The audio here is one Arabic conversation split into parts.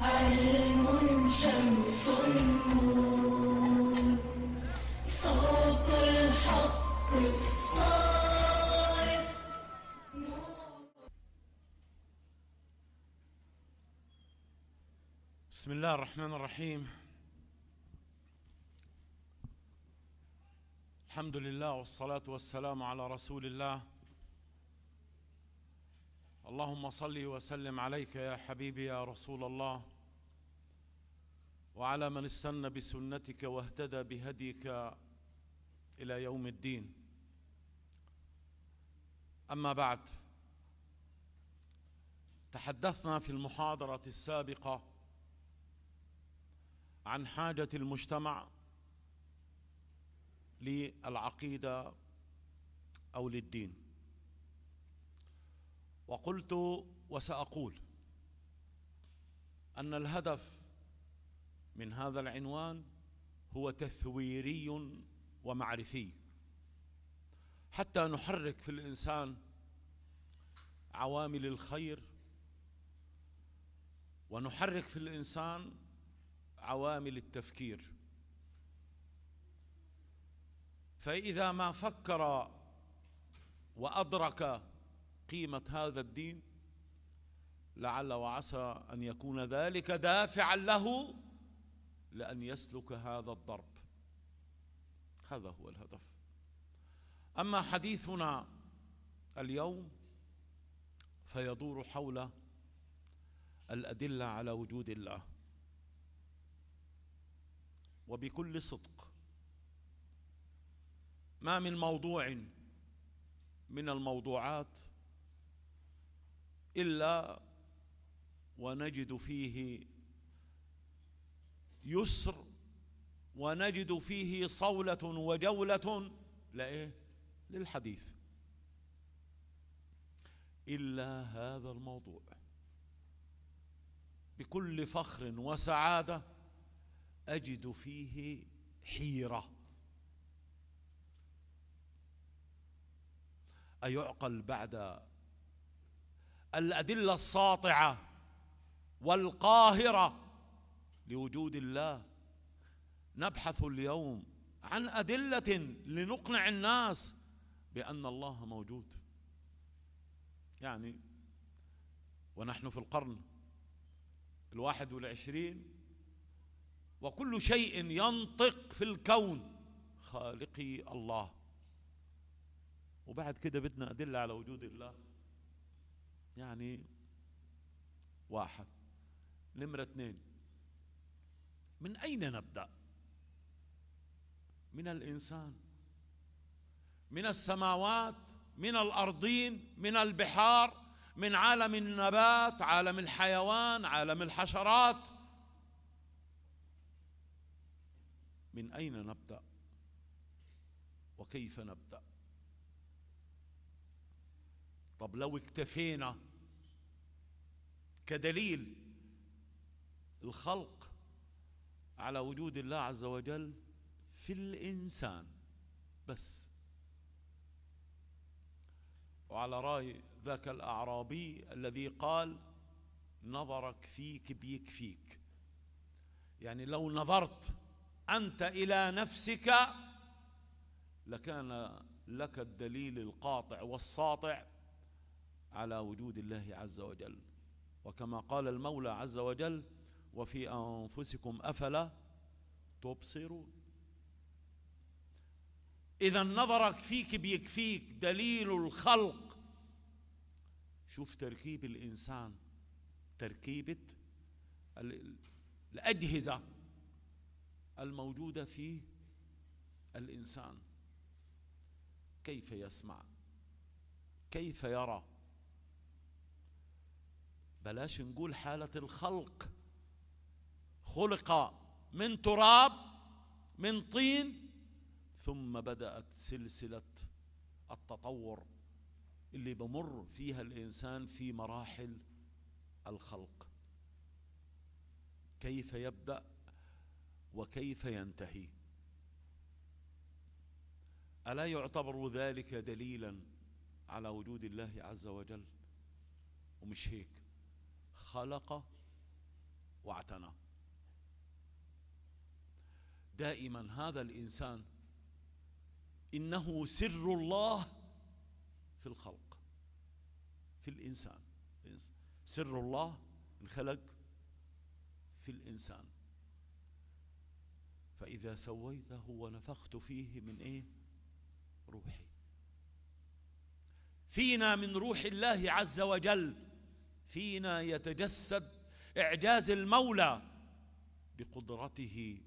علم شمس النور صوت الحق الصارخ بسم الله الرحمن الرحيم الحمد لله والصلاة والسلام على رسول الله اللهم صل وسلم عليك يا حبيبي يا رسول الله وعلى من استنى بسنتك واهتدى بهديك الى يوم الدين اما بعد تحدثنا في المحاضره السابقه عن حاجه المجتمع للعقيده او للدين وقلت وساقول ان الهدف من هذا العنوان هو تثويري ومعرفي حتى نحرك في الانسان عوامل الخير ونحرك في الانسان عوامل التفكير فاذا ما فكر وادرك قيمة هذا الدين لعل وعسى أن يكون ذلك دافعا له لأن يسلك هذا الضرب هذا هو الهدف أما حديثنا اليوم فيدور حول الأدلة على وجود الله وبكل صدق ما من موضوع من الموضوعات إلا ونجد فيه يسر ونجد فيه صولة وجولة لإيه؟ للحديث إلا هذا الموضوع بكل فخر وسعادة أجد فيه حيرة أيعقل بعد الادله الساطعه والقاهره لوجود الله نبحث اليوم عن ادله لنقنع الناس بان الله موجود يعني ونحن في القرن الواحد والعشرين وكل شيء ينطق في الكون خالقي الله وبعد كده بدنا أدلة على وجود الله يعني واحد نمرة اثنين من أين نبدأ؟ من الإنسان من السماوات من الأرضين من البحار من عالم النبات عالم الحيوان عالم الحشرات من أين نبدأ؟ وكيف نبدأ؟ طب لو اكتفينا كدليل الخلق على وجود الله عز وجل في الإنسان بس وعلى رأي ذاك الأعرابي الذي قال نظرك فيك بيكفيك يعني لو نظرت أنت إلى نفسك لكان لك الدليل القاطع والساطع على وجود الله عز وجل وكما قال المولى عز وجل وفي أنفسكم أفلا تبصرون إذا نظرك فيك بيكفيك دليل الخلق شوف تركيب الإنسان تركيبة الأجهزة الموجودة في الإنسان كيف يسمع كيف يرى بلاش نقول حالة الخلق خلق من تراب من طين ثم بدأت سلسلة التطور اللي بمر فيها الإنسان في مراحل الخلق كيف يبدأ وكيف ينتهي ألا يعتبر ذلك دليلا على وجود الله عز وجل ومش هيك خلق واعتنى دائما هذا الانسان انه سر الله في الخلق في الانسان سر الله انخلق في الانسان فاذا سويته ونفخت فيه من ايه روحي فينا من روح الله عز وجل فينا يتجسد إعجاز المولى بقدرته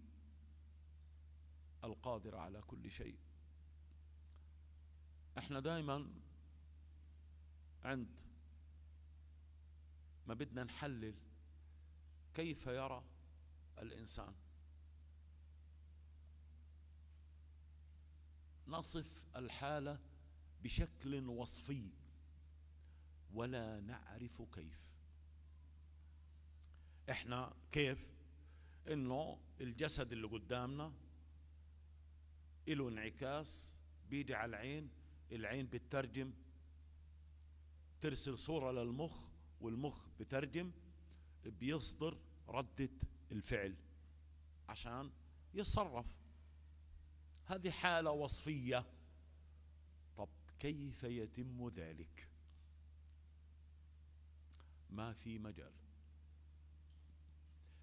القادر على كل شيء احنا دائما عند ما بدنا نحلل كيف يرى الإنسان نصف الحالة بشكل وصفي ولا نعرف كيف احنا كيف انه الجسد اللي قدامنا له انعكاس بيجي على العين العين بتترجم ترسل صورة للمخ والمخ بترجم بيصدر ردة الفعل عشان يتصرف هذه حالة وصفية طب كيف يتم ذلك ما في مجال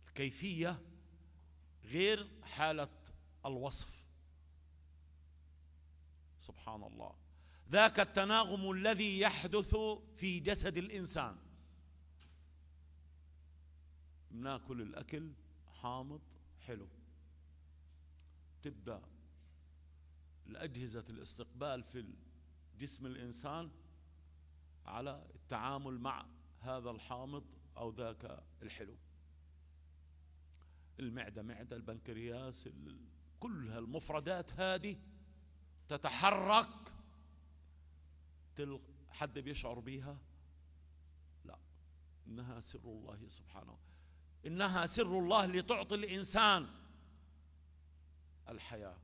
الكيفية غير حالة الوصف سبحان الله ذاك التناغم الذي يحدث في جسد الإنسان ناكل الأكل حامض حلو تبدأ الأجهزة الاستقبال في جسم الإنسان على التعامل مع هذا الحامض أو ذاك الحلو المعدة معدة البنكرياس كل هالمفردات هذه تتحرك حد بيشعر بيها لا إنها سر الله سبحانه إنها سر الله لتعطي الإنسان الحياة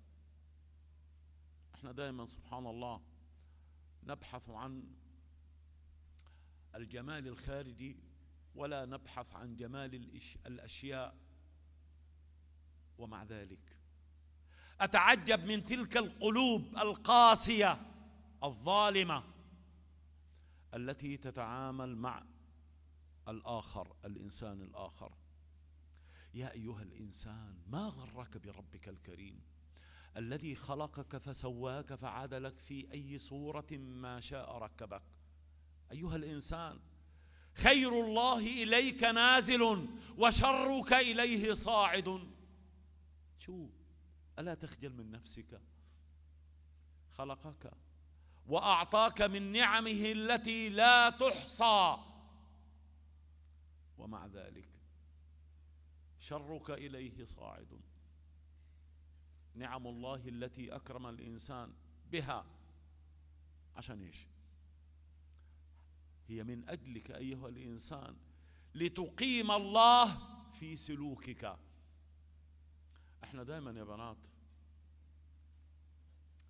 احنا دائما سبحان الله نبحث عن الجمال الخارجي ولا نبحث عن جمال الاشياء ومع ذلك اتعجب من تلك القلوب القاسيه الظالمه التي تتعامل مع الاخر الانسان الاخر يا ايها الانسان ما غرك بربك الكريم الذي خلقك فسواك فعدلك في اي صوره ما شاء ركبك أيها الإنسان خير الله إليك نازل وشرك إليه صاعد شو ألا تخجل من نفسك خلقك وأعطاك من نعمه التي لا تحصى ومع ذلك شرك إليه صاعد نعم الله التي أكرم الإنسان بها عشان إيش هي من أجلك أيها الإنسان لتقيم الله في سلوكك احنا دايما يا بنات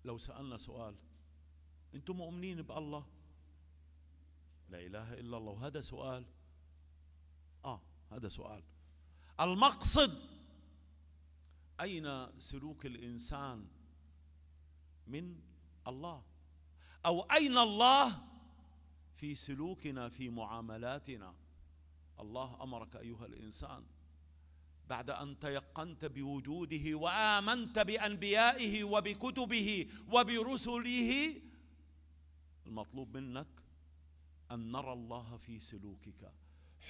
لو سألنا سؤال انتم مؤمنين بالله لا اله الا الله وهذا سؤال اه هذا سؤال المقصد اين سلوك الانسان من الله او اين الله في سلوكنا في معاملاتنا الله امرك ايها الانسان بعد ان تيقنت بوجوده وامنت بانبيائه وبكتبه وبرسله المطلوب منك ان نرى الله في سلوكك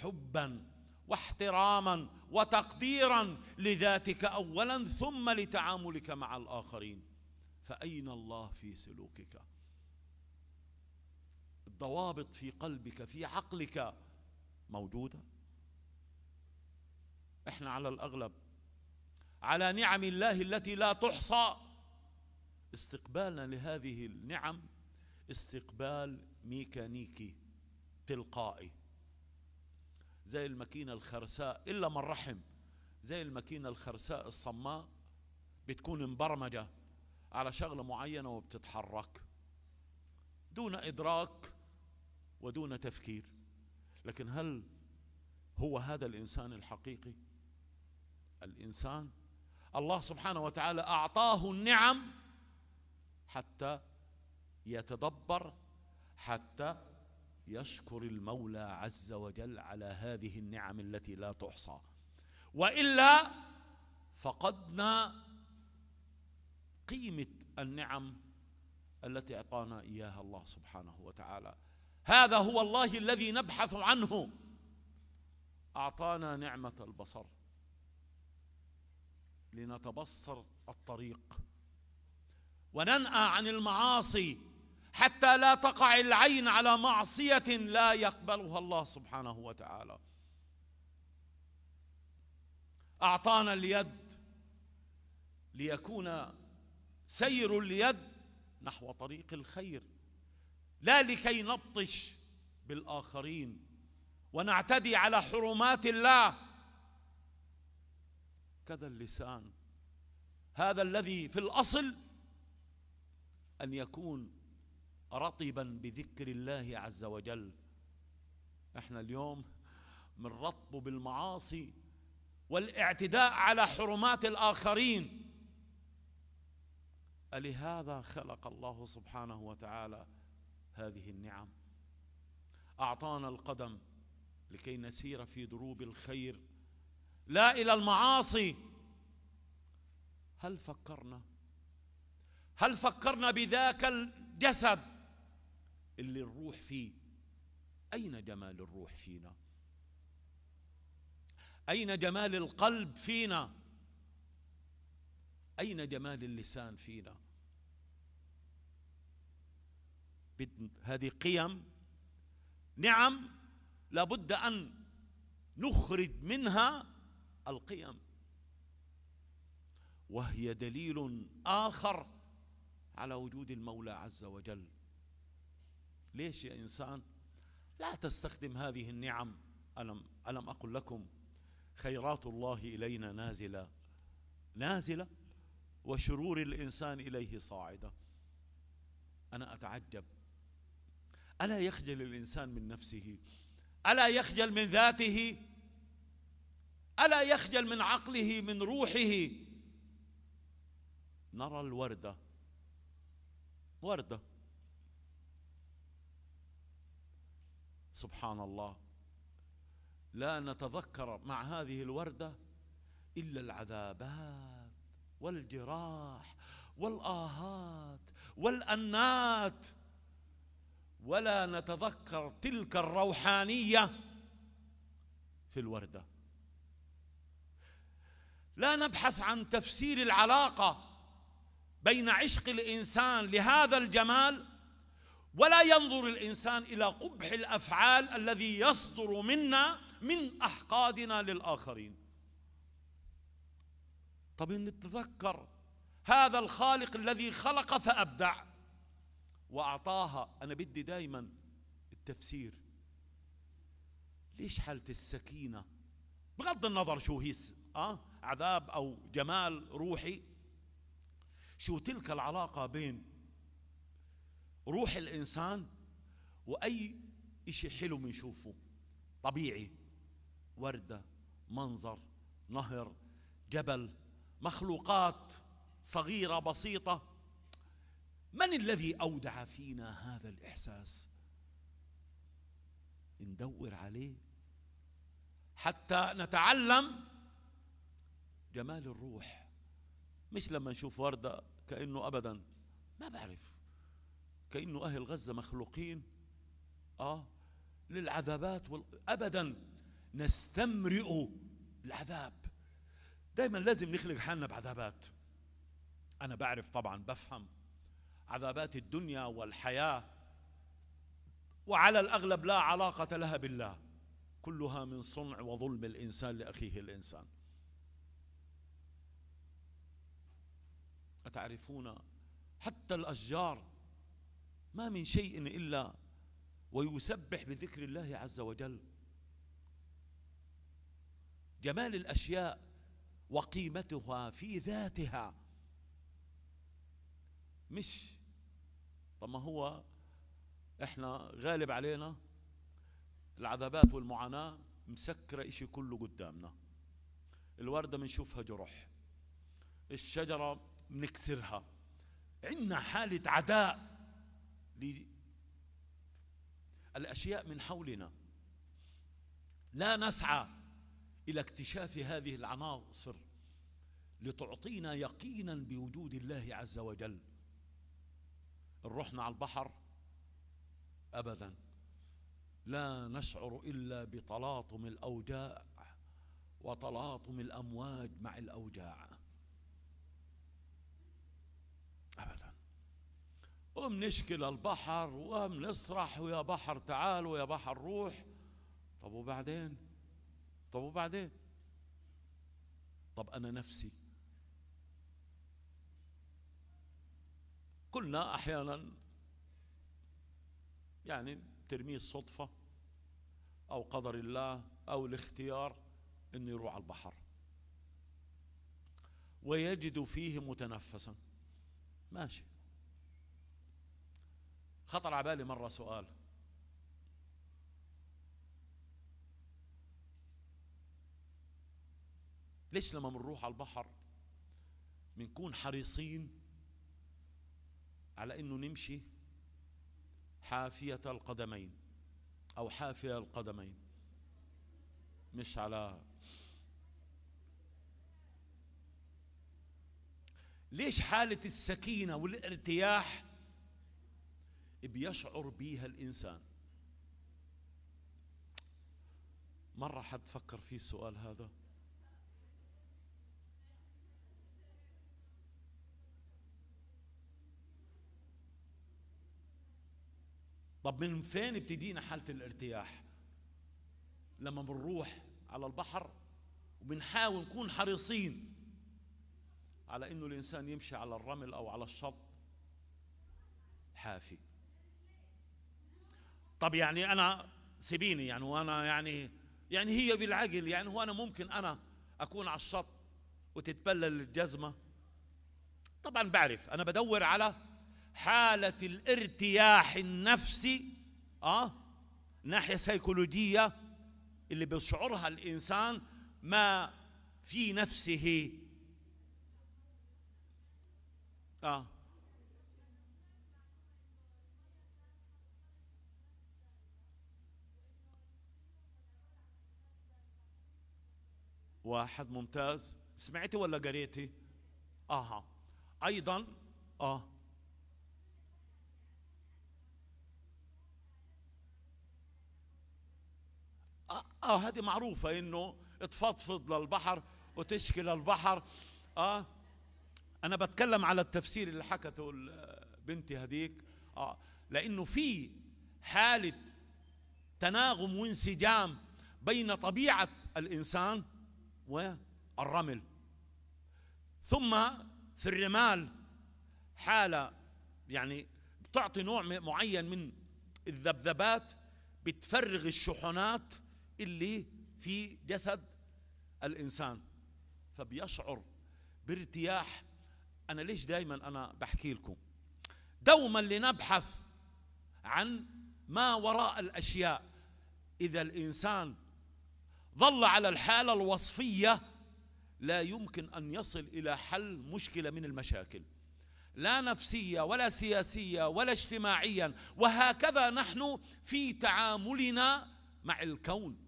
حبا واحتراما وتقديرا لذاتك اولا ثم لتعاملك مع الاخرين فاين الله في سلوكك الضوابط في قلبك في عقلك موجوده احنا على الاغلب على نعم الله التي لا تحصى استقبالنا لهذه النعم استقبال ميكانيكي تلقائي زي الماكينه الخرساء الا من رحم زي الماكينه الخرساء الصماء بتكون مبرمجه على شغله معينه وبتتحرك دون ادراك ودون تفكير لكن هل هو هذا الانسان الحقيقي الانسان الله سبحانه وتعالى اعطاه النعم حتى يتدبر حتى يشكر المولى عز وجل على هذه النعم التي لا تحصى والا فقدنا قيمه النعم التي اعطانا اياها الله سبحانه وتعالى هذا هو الله الذي نبحث عنه اعطانا نعمه البصر لنتبصر الطريق وننأى عن المعاصي حتى لا تقع العين على معصية لا يقبلها الله سبحانه وتعالى. أعطانا اليد ليكون سير اليد نحو طريق الخير لا لكي نبطش بالاخرين ونعتدي على حرمات الله كذا اللسان هذا الذي في الاصل ان يكون رطبا بذكر الله عز وجل احنا اليوم رطب بالمعاصي والاعتداء على حرمات الاخرين الهذا خلق الله سبحانه وتعالى هذه النعم اعطانا القدم لكي نسير في دروب الخير لا الى المعاصي هل فكرنا هل فكرنا بذاك الجسد اللي الروح فيه اين جمال الروح فينا اين جمال القلب فينا اين جمال اللسان فينا هذه قيم نعم لابد أن نخرج منها القيم وهي دليل آخر على وجود المولى عز وجل ليش يا إنسان لا تستخدم هذه النعم ألم, ألم أقل لكم خيرات الله إلينا نازلة نازلة وشرور الإنسان إليه صاعدة أنا أتعجب ألا يخجل الإنسان من نفسه ألا يخجل من ذاته ألا يخجل من عقله من روحه نرى الوردة وردة سبحان الله لا نتذكر مع هذه الوردة إلا العذابات والجراح والآهات والأنات ولا نتذكر تلك الروحانية في الوردة لا نبحث عن تفسير العلاقة بين عشق الإنسان لهذا الجمال ولا ينظر الإنسان إلى قبح الأفعال الذي يصدر منا من أحقادنا للآخرين طب نتذكر هذا الخالق الذي خلق فأبدع وأعطاها أنا بدي دايما التفسير ليش حالة السكينة بغض النظر شو هي أه؟ عذاب أو جمال روحي شو تلك العلاقة بين روح الإنسان وأي إشي حلو بنشوفه طبيعي وردة منظر نهر جبل مخلوقات صغيرة بسيطة من الذي أودع فينا هذا الإحساس ندور عليه حتى نتعلم جمال الروح مش لما نشوف وردة كأنه أبدا ما بعرف كأنه أهل غزة مخلوقين آه للعذابات وال... أبدا نستمرئ العذاب دايما لازم نخلق حالنا بعذابات أنا بعرف طبعا بفهم عذابات الدنيا والحياة وعلى الأغلب لا علاقة لها بالله كلها من صنع وظلم الإنسان لأخيه الإنسان أتعرفون حتى الأشجار ما من شيء إلا ويسبح بذكر الله عز وجل جمال الأشياء وقيمتها في ذاتها مش طب ما هو احنا غالب علينا العذابات والمعاناة مسكرة اشي كله قدامنا الوردة بنشوفها جرح الشجرة بنكسرها عندنا حالة عداء الأشياء من حولنا لا نسعى إلى اكتشاف هذه العناصر لتعطينا يقينا بوجود الله عز وجل رحنا على البحر أبدا لا نشعر إلا بتلاطم الأوجاع وتلاطم الأمواج مع الأوجاع أبدا وبنشكي للبحر وبنسرح ويا بحر تعال ويا بحر روح طب وبعدين طب وبعدين طب أنا نفسي كلنا أحيانا يعني ترميه الصدفة أو قدر الله أو الاختيار أنه يروح على البحر ويجد فيه متنفسا ماشي خطر على بالي مرة سؤال ليش لما بنروح على البحر بنكون حريصين على انه نمشي حافية القدمين او حافية القدمين مش على ليش حالة السكينة والارتياح بيشعر بيها الإنسان مرة حد فكر في السؤال هذا طب من فين بتدينا حالة الارتياح لما بنروح على البحر وبنحاول نكون حريصين على انه الانسان يمشي على الرمل او على الشط حافي طب يعني انا سيبيني يعني وانا يعني يعني هي بالعقل يعني هو انا ممكن انا اكون على الشط وتتبلل الجزمه طبعا بعرف انا بدور على حالة الارتياح النفسي آه ناحية سيكولوجية اللي بيشعرها الإنسان ما في نفسه آه واحد ممتاز سمعتي ولا قريتي؟ اها ايضا اه آه،, اه هذه معروفه انه تفضفض للبحر وتشكي للبحر اه انا بتكلم على التفسير اللي حكته بنتي هديك اه لانه في حاله تناغم وانسجام بين طبيعه الانسان والرمل ثم في الرمال حاله يعني بتعطي نوع معين من الذبذبات بتفرغ الشحنات اللي في جسد الانسان فبيشعر بارتياح انا ليش دائما انا بحكي لكم دوما لنبحث عن ما وراء الاشياء اذا الانسان ظل على الحاله الوصفيه لا يمكن ان يصل الى حل مشكله من المشاكل لا نفسيه ولا سياسيه ولا اجتماعيا وهكذا نحن في تعاملنا مع الكون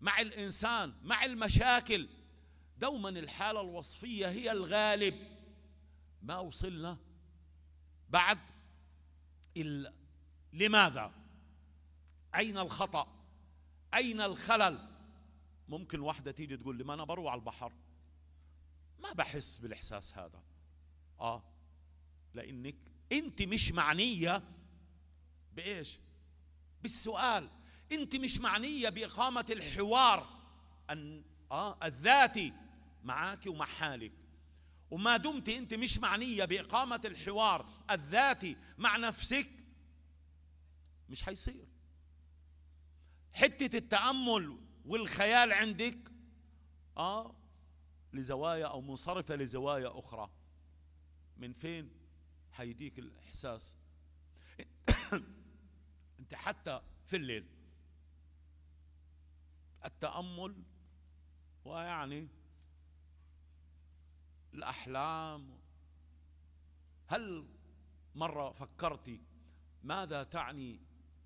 مع الانسان مع المشاكل دوما الحاله الوصفيه هي الغالب ما وصلنا بعد ال... لماذا اين الخطا اين الخلل ممكن واحده تيجي تقول لي ما انا بروح على البحر ما بحس بالاحساس هذا اه لانك انت مش معنيه بايش بالسؤال انت مش معنيه باقامه الحوار أن آه الذاتي معك ومع حالك وما دمت انت مش معنيه باقامه الحوار الذاتي مع نفسك مش حيصير حته التامل والخيال عندك اه لزوايا او منصرفه لزوايا اخرى من فين هيديك الاحساس انت حتى في الليل التامل ويعني الاحلام هل مره فكرت ماذا تعني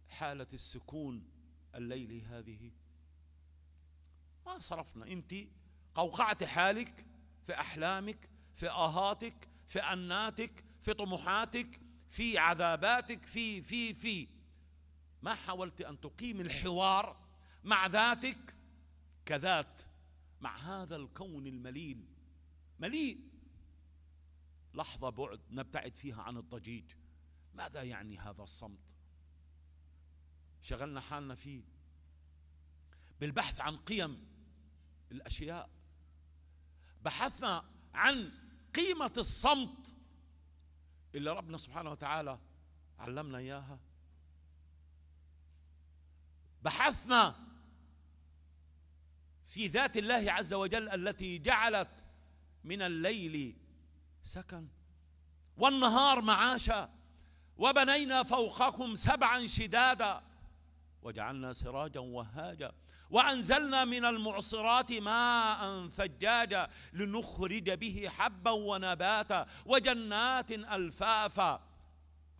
حاله السكون الليلي هذه ما صرفنا انت قوقعت حالك في احلامك في اهاتك في اناتك في طموحاتك في عذاباتك في في في ما حاولت ان تقيم الحوار مع ذاتك كذات مع هذا الكون المليل مليء لحظة بعد نبتعد فيها عن الضجيج ماذا يعني هذا الصمت شغلنا حالنا فيه بالبحث عن قيم الأشياء بحثنا عن قيمة الصمت اللي ربنا سبحانه وتعالى علمنا إياها بحثنا في ذات الله عز وجل التي جعلت من الليل سكن والنهار معاشا وبنينا فوقكم سبعا شدادا وجعلنا سراجا وهاجا وأنزلنا من المعصرات ماء ثجاجا لنخرج به حبا ونباتا وجنات ألفافا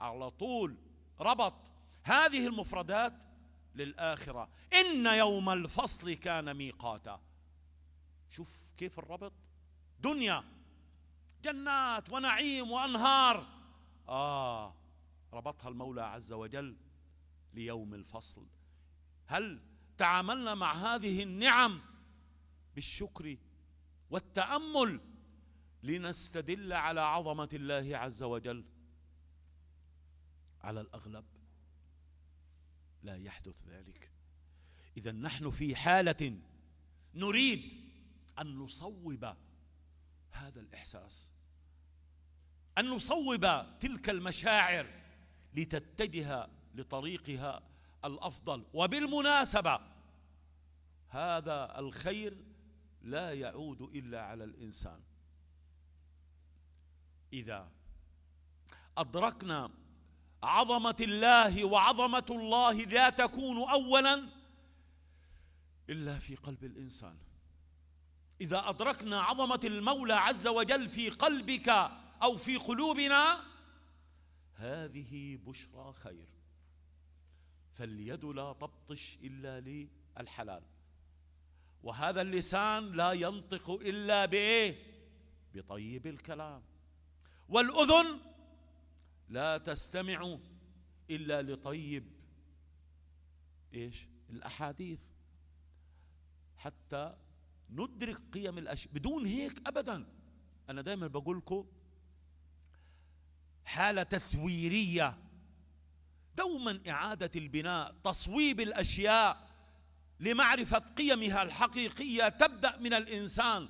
على طول ربط هذه المفردات للآخرة إن يوم الفصل كان ميقاتا شوف كيف الربط دنيا جنات ونعيم وأنهار آه ربطها المولى عز وجل ليوم الفصل هل تعاملنا مع هذه النعم بالشكر والتأمل لنستدل على عظمة الله عز وجل على الأغلب لا يحدث ذلك إذا نحن في حالة نريد أن نصوب هذا الإحساس أن نصوب تلك المشاعر لتتجه لطريقها الأفضل وبالمناسبة هذا الخير لا يعود إلا على الإنسان إذا أدركنا عظمه الله وعظمه الله لا تكون اولا الا في قلب الانسان اذا ادركنا عظمه المولى عز وجل في قلبك او في قلوبنا هذه بشرى خير فاليد لا تبطش الا للحلال وهذا اللسان لا ينطق الا بايه بطيب الكلام والاذن لا تستمعوا إلا لطيب إيش الأحاديث حتى ندرك قيم الأشياء بدون هيك أبدا أنا دائما بقول لكم حالة تثويرية دوما إعادة البناء تصويب الأشياء لمعرفة قيمها الحقيقية تبدأ من الإنسان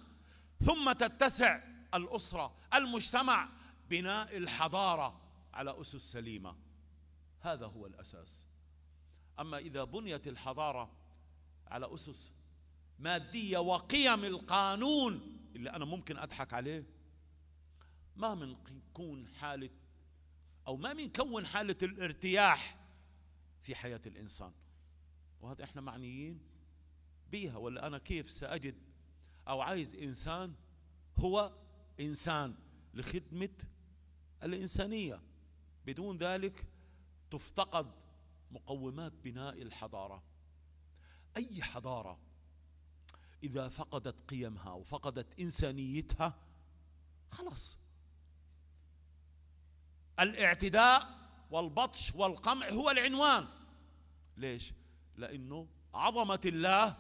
ثم تتسع الأسرة المجتمع بناء الحضارة على أسس سليمة هذا هو الأساس أما إذا بنيت الحضارة على أسس مادية وقيم القانون اللي أنا ممكن أضحك عليه ما من كون حالة أو ما من كون حالة الارتياح في حياة الإنسان وهذا إحنا معنيين بيها ولا أنا كيف سأجد أو عايز إنسان هو إنسان لخدمة الإنسانية بدون ذلك تفتقد مقومات بناء الحضارة أي حضارة إذا فقدت قيمها وفقدت إنسانيتها خلاص الاعتداء والبطش والقمع هو العنوان ليش؟ لأنه عظمة الله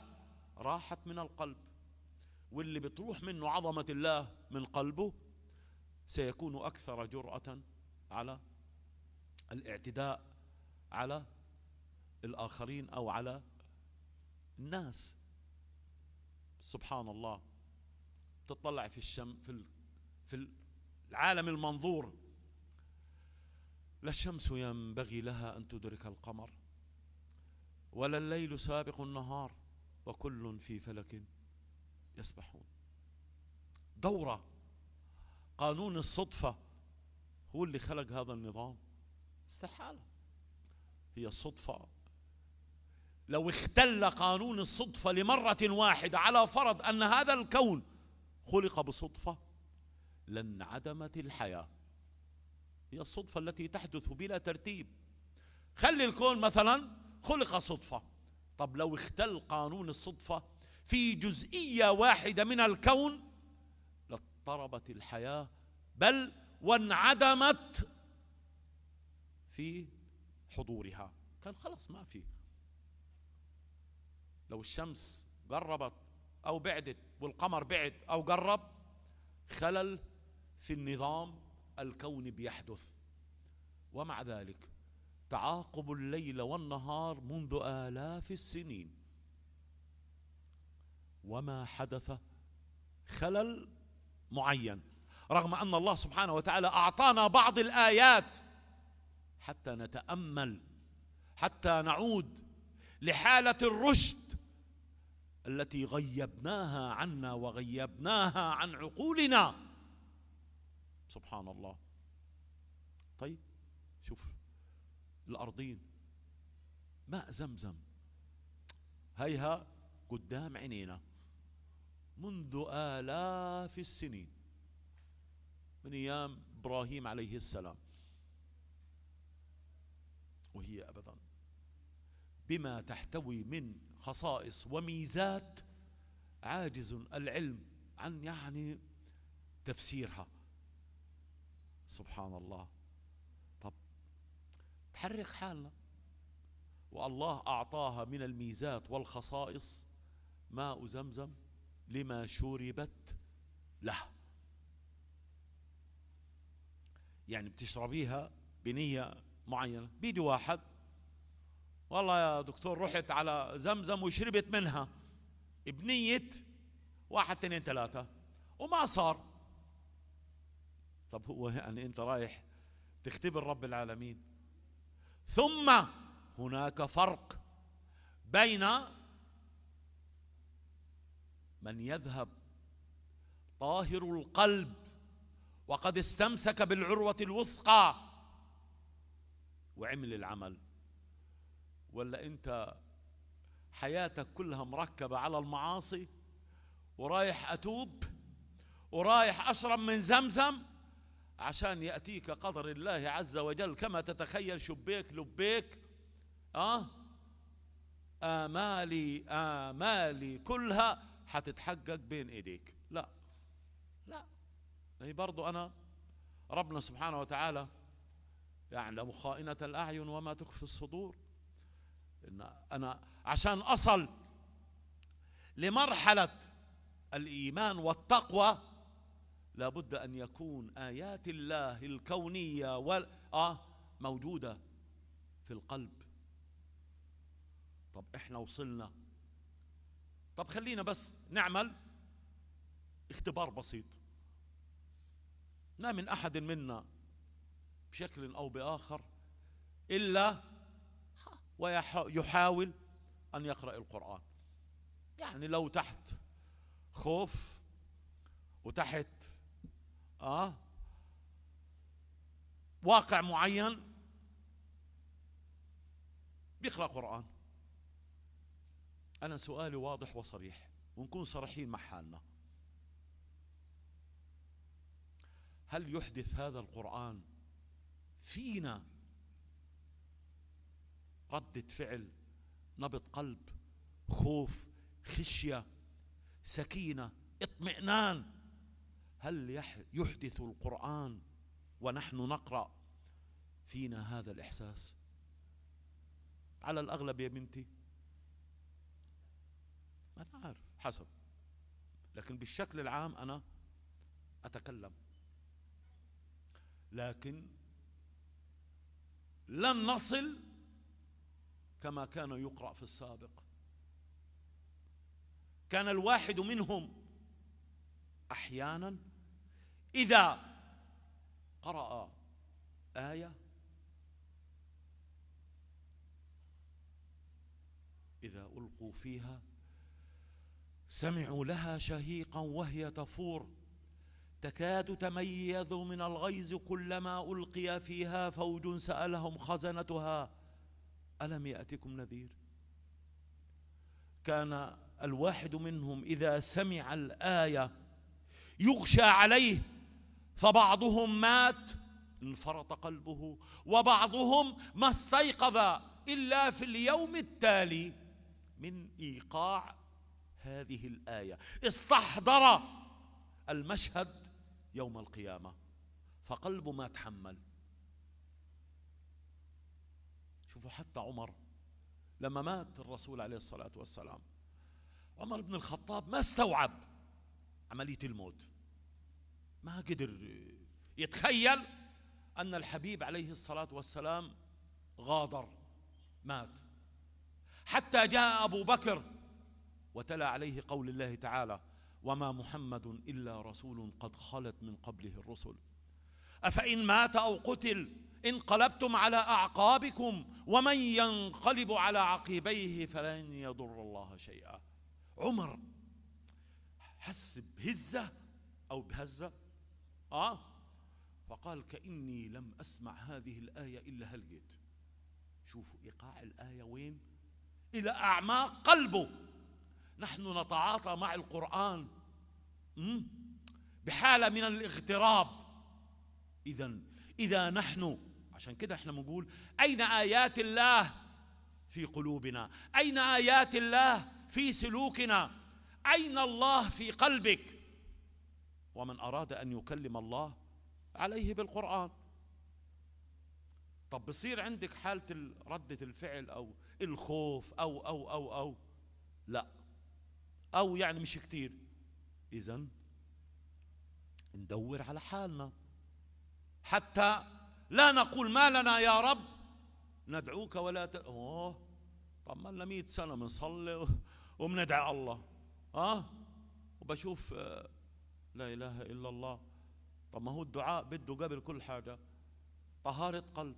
راحت من القلب واللي بتروح منه عظمة الله من قلبه سيكون أكثر جرأة على الاعتداء على الآخرين أو على الناس سبحان الله تطلع في الشم في في العالم المنظور لا الشمس ينبغي لها أن تدرك القمر ولا الليل سابق النهار وكل في فلك يسبحون دورة قانون الصدفة هو اللي خلق هذا النظام استحالة هي صدفة لو اختل قانون الصدفة لمرة واحدة على فرض أن هذا الكون خلق بصدفة لانعدمت الحياة هي الصدفة التي تحدث بلا ترتيب خلي الكون مثلا خلق صدفة طب لو اختل قانون الصدفة في جزئية واحدة من الكون لاضطربت الحياة بل وانعدمت في حضورها كان خلاص ما في لو الشمس قربت او بعدت والقمر بعد او قرب خلل في النظام الكوني بيحدث ومع ذلك تعاقب الليل والنهار منذ الاف السنين وما حدث خلل معين رغم ان الله سبحانه وتعالى اعطانا بعض الايات حتى نتامل حتى نعود لحاله الرشد التي غيبناها عنا وغيبناها عن عقولنا سبحان الله طيب شوف الارضين ماء زمزم هيها قدام عينينا منذ آلاف السنين من أيام إبراهيم عليه السلام وهي أبدا بما تحتوي من خصائص وميزات عاجز العلم عن يعني تفسيرها سبحان الله طب تحرك حالنا والله أعطاها من الميزات والخصائص ماء زمزم لما شربت له يعني بتشربيها بنية معينة بيدي واحد والله يا دكتور رحت على زمزم وشربت منها بنية واحد اثنين ثلاثة وما صار طب هو يعني انت رايح تختبر رب العالمين ثم هناك فرق بين من يذهب طاهر القلب وقد استمسك بالعروة الوثقى وعمل العمل ولا انت حياتك كلها مركبة على المعاصي ورايح أتوب ورايح أشرب من زمزم عشان يأتيك قدر الله عز وجل كما تتخيل شبيك لبيك آه آمالي آمالي كلها حتتحقق بين إيديك لا لا هي برضو أنا ربنا سبحانه وتعالى يعلم خائنة الأعين وما تخفي الصدور إن أنا عشان أصل لمرحلة الإيمان والتقوى لابد أن يكون آيات الله الكونية وال... آه موجودة في القلب طب إحنا وصلنا طب خلينا بس نعمل اختبار بسيط ما من أحد منا بشكل أو بآخر إلا ويحاول أن يقرأ القرآن يعني لو تحت خوف وتحت آه واقع معين بيقرأ قرآن أنا سؤالي واضح وصريح ونكون صريحين مع حالنا هل يحدث هذا القرآن فينا ردة فعل نبض قلب خوف خشية سكينة اطمئنان هل يحدث القرآن ونحن نقرأ فينا هذا الإحساس على الأغلب يا بنتي أنا عارف حسب لكن بالشكل العام أنا أتكلم لكن لن نصل كما كان يقرأ في السابق كان الواحد منهم أحيانا إذا قرأ آية إذا ألقوا فيها سمعوا لها شهيقا وهي تفور تكاد تميز من الغيظ كلما القي فيها فوج سالهم خزنتها الم ياتكم نذير كان الواحد منهم اذا سمع الايه يغشى عليه فبعضهم مات انفرط قلبه وبعضهم ما استيقظ الا في اليوم التالي من ايقاع هذه الايه استحضر المشهد يوم القيامة فقلبه ما تحمل شوفوا حتى عمر لما مات الرسول عليه الصلاة والسلام عمر بن الخطاب ما استوعب عملية الموت ما قدر يتخيل أن الحبيب عليه الصلاة والسلام غادر مات حتى جاء أبو بكر وتلا عليه قول الله تعالى وما محمد الا رسول قد خلت من قبله الرسل افان مات او قتل انقلبتم على اعقابكم ومن ينقلب على عقبيه فلن يضر الله شيئا عمر حس بهزه او بهزه اه فقال كاني لم اسمع هذه الايه الا هلقيت شوفوا ايقاع الايه وين الى اعماق قلبه نحن نتعاطى مع القرآن بحالة من الاغتراب إذا إذا نحن عشان كده احنا بنقول أين آيات الله في قلوبنا أين آيات الله في سلوكنا أين الله في قلبك ومن أراد أن يكلم الله عليه بالقرآن طب بصير عندك حالة ردة الفعل أو الخوف أو أو أو أو لا أو يعني مش كتير إذا ندور على حالنا حتى لا نقول ما لنا يا رب ندعوك ولا ت... اوه طب ما لنا 100 سنه بنصلي وبندعي الله اه وبشوف آه، لا اله الا الله طب ما هو الدعاء بده قبل كل حاجه طهاره قلب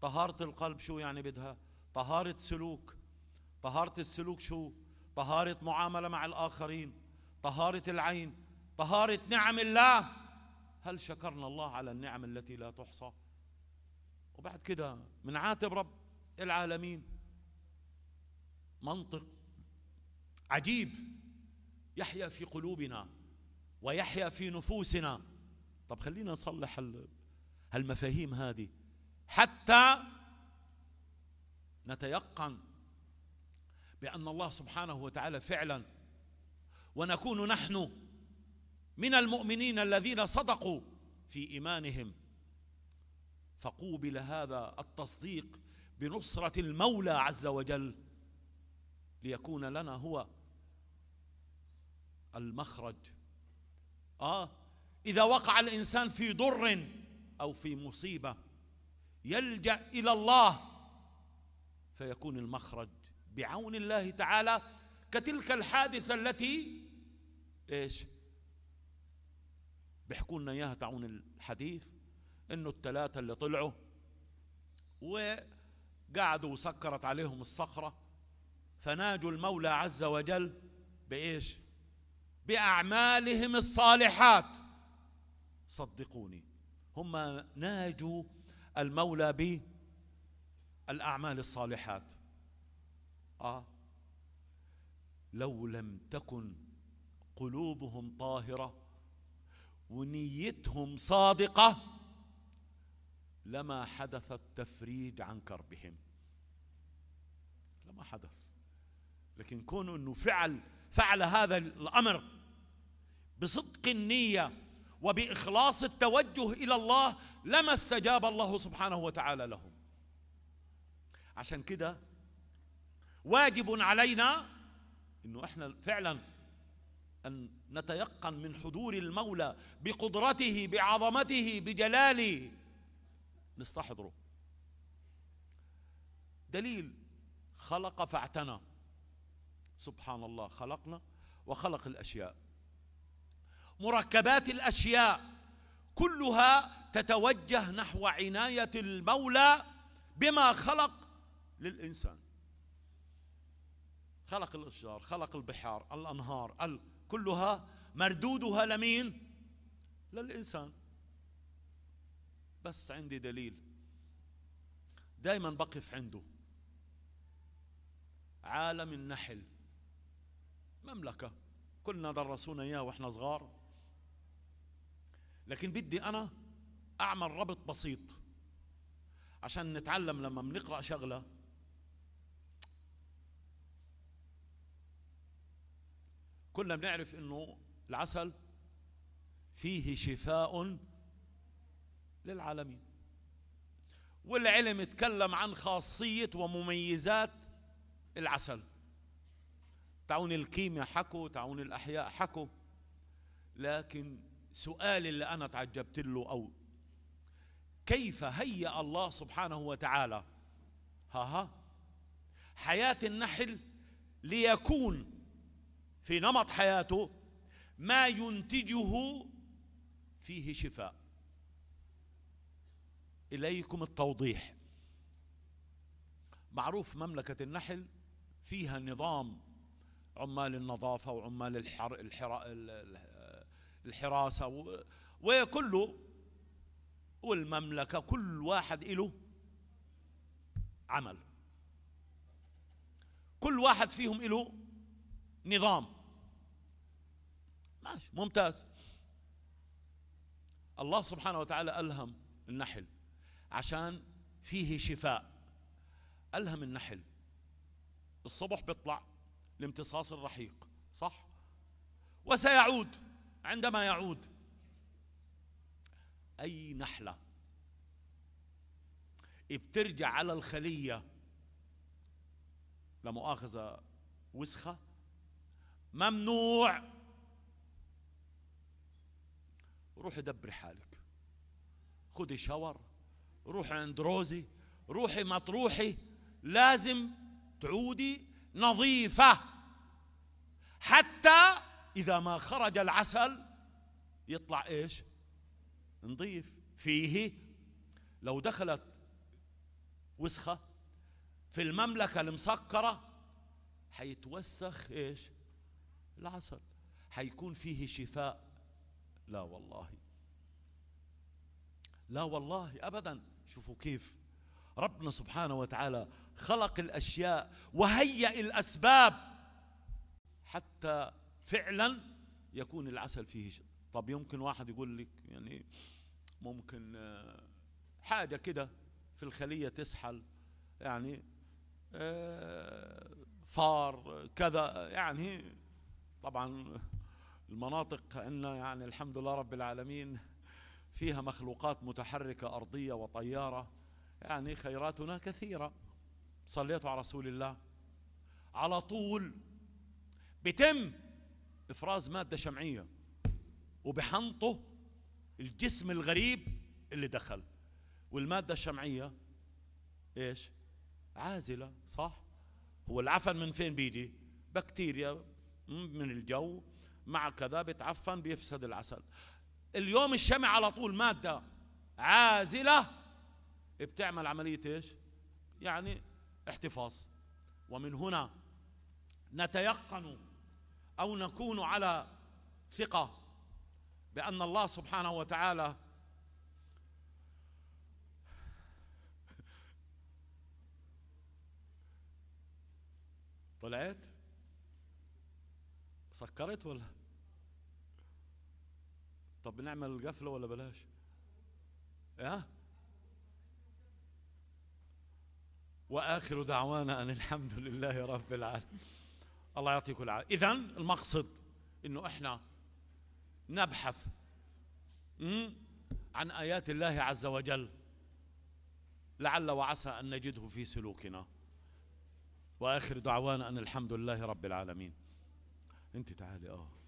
طهاره القلب شو يعني بدها طهاره سلوك طهاره السلوك شو طهارة معاملة مع الآخرين طهارة العين طهارة نعم الله هل شكرنا الله على النعم التي لا تحصى وبعد كده من عاتب رب العالمين منطق عجيب يحيا في قلوبنا ويحيا في نفوسنا طب خلينا نصلح هالمفاهيم هذه حتى نتيقن بأن الله سبحانه وتعالى فعلا ونكون نحن من المؤمنين الذين صدقوا في إيمانهم فقوبل هذا التصديق بنصرة المولى عز وجل ليكون لنا هو المخرج آه إذا وقع الإنسان في ضر أو في مصيبة يلجأ إلى الله فيكون المخرج بعون الله تعالى كتلك الحادثة التي إيش بيحكوا لنا إياها تعون الحديث إنه الثلاثة اللي طلعوا وقعدوا وسكرت عليهم الصخرة فناجوا المولى عز وجل بإيش بأعمالهم الصالحات صدقوني هم ناجوا المولى بالأعمال الصالحات آه. لو لم تكن قلوبهم طاهره ونيتهم صادقه لما حدث التفريج عن كربهم لما حدث لكن كونه انه فعل فعل هذا الامر بصدق النيه وباخلاص التوجه الى الله لما استجاب الله سبحانه وتعالى لهم عشان كده واجب علينا انه احنا فعلا ان نتيقن من حضور المولى بقدرته بعظمته بجلاله نستحضره دليل خلق فاعتنى سبحان الله خلقنا وخلق الاشياء مركبات الاشياء كلها تتوجه نحو عنايه المولى بما خلق للانسان خلق الاشجار خلق البحار الانهار كلها مردودها لمين للانسان بس عندي دليل دائما بقف عنده عالم النحل مملكة كلنا درسونا إياه وإحنا صغار لكن بدي أنا أعمل ربط بسيط عشان نتعلم لما بنقرأ شغلة كلنا بنعرف انه العسل فيه شفاء للعالمين والعلم اتكلم عن خاصية ومميزات العسل تعون الكيمياء حكوا تعون الأحياء حكوا لكن سؤالي اللي أنا تعجبت له أو كيف هيأ الله سبحانه وتعالى ها ها حياة النحل ليكون في نمط حياته ما ينتجه فيه شفاء إليكم التوضيح معروف مملكة النحل فيها نظام عمال النظافة وعمال الحر الحر الحراسة و... وكله والمملكة كل واحد له عمل كل واحد فيهم له نظام ماشي ممتاز الله سبحانه وتعالى ألهم النحل عشان فيه شفاء ألهم النحل الصبح بيطلع لامتصاص الرحيق صح وسيعود عندما يعود أي نحلة بترجع على الخلية لمؤاخذة وسخة ممنوع روحي دبري حالك خذي شاور روحي عند روزي روحي مطروحي لازم تعودي نظيفة حتى إذا ما خرج العسل يطلع إيش نظيف فيه لو دخلت وسخة في المملكة المسكرة حيتوسخ إيش العسل حيكون فيه شفاء لا والله لا والله ابدا شوفوا كيف ربنا سبحانه وتعالى خلق الاشياء وهيئ الاسباب حتى فعلا يكون العسل فيه شر طب يمكن واحد يقول لك يعني ممكن آه، حاجه كده في الخليه تسحل يعني آه، فار كذا يعني طبعا المناطق أن يعني الحمد لله رب العالمين فيها مخلوقات متحركة أرضية وطيارة يعني خيراتنا كثيرة صليتوا على رسول الله على طول بتم إفراز مادة شمعية وبحنطه الجسم الغريب اللي دخل والمادة الشمعية ايش عازلة صح هو العفن من فين بيجي بكتيريا من الجو مع كذا بتعفن بيفسد العسل اليوم الشمع على طول ماده عازله بتعمل عمليه ايش يعني احتفاظ ومن هنا نتيقن او نكون على ثقه بان الله سبحانه وتعالى طلعت سكرت ولا طب نعمل القفله ولا بلاش ها واخر دعوانا ان الحمد لله رب العالمين الله يعطيكم العافيه اذا المقصد انه احنا نبحث عن ايات الله عز وجل لعل وعسى ان نجده في سلوكنا واخر دعوانا ان الحمد لله رب العالمين انت تعالي اه